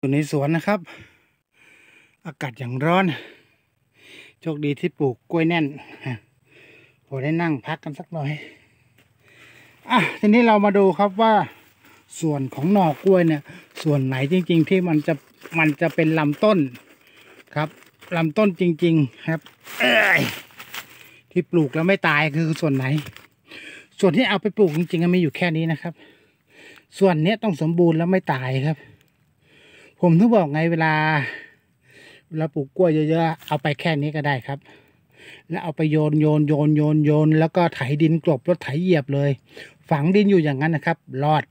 อยู่ในสวนนะครับ อากาศอย่างร้อน โชคดีที่ปลูกกล้วยแน่นพอได้นั่งพักกันสักหน่อยอ่ะทีนี้เรามาดูครับว่า ส่วนของหน่อกล้วยเนี่ย ส่วนไหนจริงๆ ที่มันจะมันจะเป็นลำต้นครับลำต้นจริงๆครับ ที่ปลูกแล้วไม่ตายคือส่วนไหน ส่วนที่เอาไปปลูกจริงๆันมีอยู่แค่นี้นะครับ ส่วนนี้ต้องสมบูรณ์แล้วไม่ตายครับผมถึงบอกไง เวลา เวลาปลูกกล้วยเยอะๆ เอาไปแค่นี้ก็ได้ครับ แล้วเอาไปโยนโยนโยนโยนโยน แล้วก็ไถดินกลบรถไถเหยียบเลย ฝังดินอยู่อย่างนั้นนะครับรอด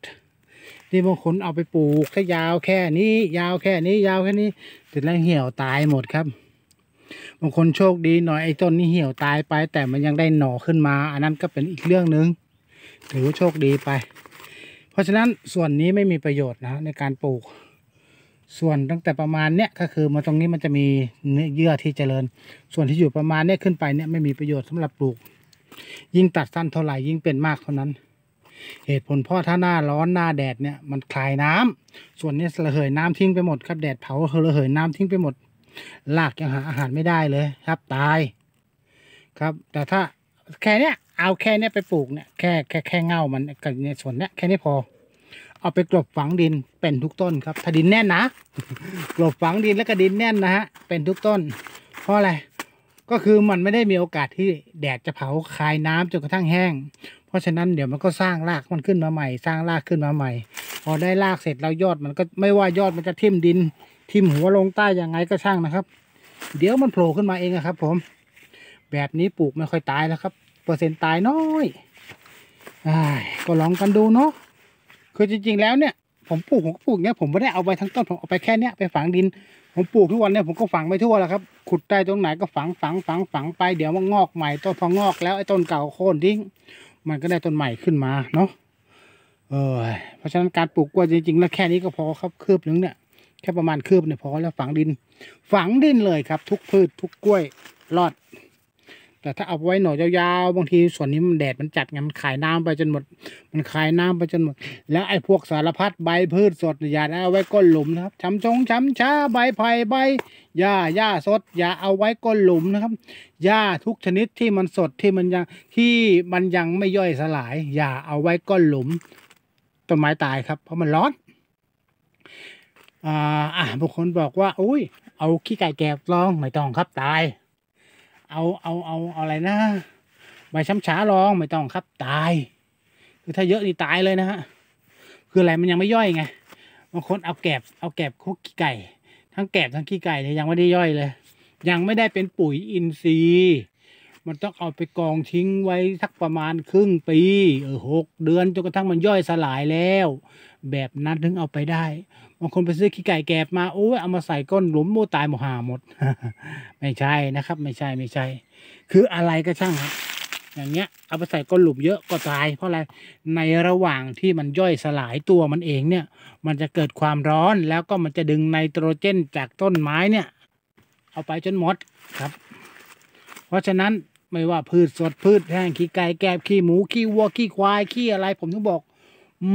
นี่บางคนเอาไปปลูกแค่ยาวแค่นี้ ยาวแค่นี้ยาวแค่นี้เสร็จแล้วเหี่ยวตายหมดครับบางคนโชคดีหน่อยไอ้ต้นนี้เหี่ยวตายไปแต่มันยังได้หน่อขึ้นมา อันนั้นก็เป็นอีกเรื่องหนึ่งถือว่าโชคดีไป เพราะฉะนั้นส่วนนี้ไม่มีประโยชน์นะในการปลูกส่วนตั้งแต่ประมาณเนี้ยก็คือมาตรงนี้มันจะมีเนื้อเยื่อที่เจริญ ส่วนที่อยู่ประมาณเนี้ยขึ้นไปเนี้ยไม่มีประโยชน์สำหรับปลูก ยิ่งตัดสั้นเท่าไหร่ยิ่งเป็นมากเท่านั้น เหตุผลเพราะถ้าหน้าร้อนหน้าแดดเนี่ยมันคลายน้ำ ส่วนนี้ระเหยน้ำทิ้งไปหมดครับแดดเผาระเหยน้ำทิ้งไปหมดลากยังหาอาหารไม่ได้เลยครับตายครับแต่ถ้าแค่เนี้ยเอาแค่เนี้ยไปปลูกเนี่ยแค่แค่แค่เง่ามันกับในส่วนเนี้ยแค่นี้พอเอาไปกลบฝังดินเป็นทุกต้นครับ ถ้าดินแน่นนะกลบฝังดินแล้วก็ดินแน่นนะฮะเป็นทุกต้นเพราะอะไร ก็คือมันไม่ได้มีโอกาสที่แดดจะเผาคายน้ำจนกระทั่งแห้ง เพราะฉะนั้นเดี๋ยวมันก็สร้างรากมันขึ้นมาใหม่ สร้างรากขึ้นมาใหม่ พอได้รากเสร็จแล้วยอดมันก็ไม่ว่ายอดมันจะทิ่มดิน ทิ่มหัวลงใต้อย่างไงก็ช่างนะครับ เดี๋ยวมันโผล่ขึ้นมาเองครับ ผม แบบนี้ปลูกไม่ค่อยตายแล้วครับ เปอร์เซ็นต์ตายน้อยอก็ลองกันดูเนาะคือจริง ๆแล้วเนี่ยผมปลูกผมปลูกเนี่ยผมไม่ได้เอาไปทั้งต้นผมเอาไปแค่เนี้ยไปฝังดินผมปลูกทุกวันเนี่ยผมก็ฝังไปทั่วแล้วครับ ขุดใต้ตรงไหนก็ฝังฝังฝังฝังไปเดี๋ยวมันงอกใหม่ต้นพองอกแล้วไอ้ต้นเก่าโค่นทิ้ง มันก็ได้ต้นใหม่ขึ้นมาเนาะเออเพราะฉะนั้นการปลูกกล้วยจริงๆแล้วแค่นี้ก็พอครับคืบนึงเนี่ยแค่ประมาณคืบเนี่ยพอแล้วฝังดินฝังดินเลยครับ ทุกพืชทุกกล้วยรอดแต่ถ้าเอาไว้หน่อยาวๆบางทีส่วนนี้มันแดดมันจัดไงมันขายน้ำไปจนหมด มันขายน้ำไปจนหมดแล้วไอ้พวกสารพัดใบพืชสดอย่าเอาไว้ก้นหลุมนะครับช้ำชงช้ำช้าใบไผ่ใบหญ้าหญ้าสดอย่าเอาไว้ก้นหลุมนะครับหญ้าทุกชนิดที่มันสดที่มันยังที่มันยังไม่ย่อยสลาย อย่าเอาไว้ก้นหลุมต้นไม้ตายครับเพราะมันร้อนอ่าบางคนบอกว่าอุ้ยเอาขี้ไก่แกะลองไม่ต้องครับตายเอาเอาเอาเอาอะไรนะใบช้ำช้าลองไม่ต้องครับตาย คือถ้าเยอะนี่ตายเลยนะฮะคืออะไรมันยังไม่ย่อยไงบางคนเอาแกบ เอาแกบคุกขี้ไก่ ทั้งแกบทั้งขี้ไก่เนี่ยยังไม่ได้ย่อยเลยยังไม่ได้เป็นปุ๋ยอินทรีย์ มันต้องเอาไปกองทิ้งไว้สักประมาณครึ่งปี เออหกเดือนจนกระทั่งมันย่อยสลายแล้ว แบบนั้นถึงเอาไปได้บางคนไปซื้อขี้ไก่แกบมาโอ้ยเอามาใส่ก้นหลุมโมตายโมหาหมด ไม่ใช่นะครับ ไม่ใช่ไม่ใช่ คืออะไรก็ช่างครับอย่างเงี้ย เอาไปใส่ก้นหลุมเยอะก็ตาย เพราะอะไร ในระหว่างที่มันย่อยสลายตัวมันเองเนี่ย มันจะเกิดความร้อนแล้วก็มันจะดึงไนโตรเจนจากต้นไม้เนี่ย เอาไปจนหมดครับ เพราะฉะนั้นไม่ว่าพืชสดพืชแห้งขี้ไก่แกบขี้หมูขี้วัวขี้ควายขี้อะไรผมต้องบอก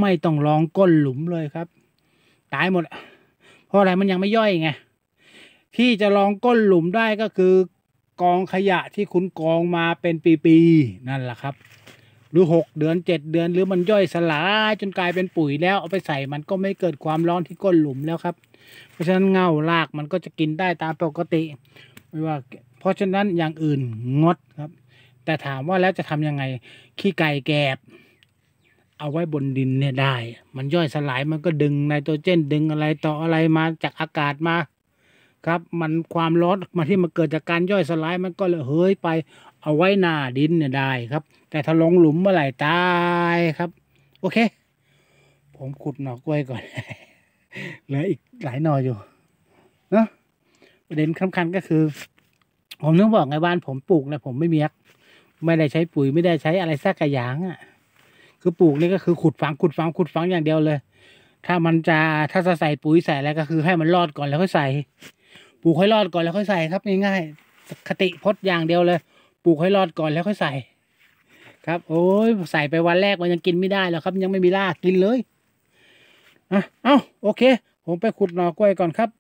ไม่ต้องลองก้นหลุมเลยครับตายหมดเพราะอะไรมันยังไม่ย่อยไง ที่จะลองก้นหลุมได้ก็คือกองขยะที่คุณกองมาเป็นปีๆ นั่นแหละครับ หรือหกเดือนเจ็ดเดือน หรือมันย่อยสลายจนกลายเป็นปุ๋ยแล้วเอาไปใส่มันก็ไม่เกิดความร้อนที่ก้นหลุมแล้วครับ เพราะฉะนั้นเงาลากมันก็จะกินได้ตามปกติ ไม่ว่า เพราะฉะนั้นอย่างอื่นงดครับ แต่ถามว่าแล้วจะทํำยังไง ขี้ไก่แกบเอาไว้บนดินเนี่ยได้ มันย่อยสลายมันก็ดึงไนโตรเจนดึงอะไรต่ออะไรมาจากอากาศมา ครับ มันความร้อนมาที่มันเกิดจากการย่อยสลายมันก็เลยเฮ้ยไป เอาไว้หน้าดินเนี่ยได้ครับ แต่ถ้าลงหลุมเมื่อไหร่ตายครับโอเค ผมขุดหน่อกล้วยก่อนเหลืออีกหลายหน่ออยู่เนะประเด็นสำคัญก็คือ ผมต้องบอกไงบ้าน ผมปลูกนะผมไม่มียไม่ได้ใช้ปุ๋ยไม่ได้ใช้อะไรสักอย่างอะ่ะคือปลูกนี่ก็คือขุด ฝังขุด ฝังขุด ฝังอย่างเดียวเลย ถ้ามันจะถ้า จะ ใส่ปุ๋ยใส่อะไรก็คือให้มัน รอดก่อนแล้วค่อยใส่ ปลูกให้รอดก่อนแล้วค่อยใส่ครับง่ายๆ คติพดอย่างเดียวเลยปลูกให้รอดก่อนแล้วค่อยใส่ ครับโอ้ยใส่ไปวันแรกมันยังกินไม่ได้แล้วครับยังไม่มีรากกินเลยอ่ะเอ้าโอเค ผมไปขุด หน่อกล้วยก่อนครับ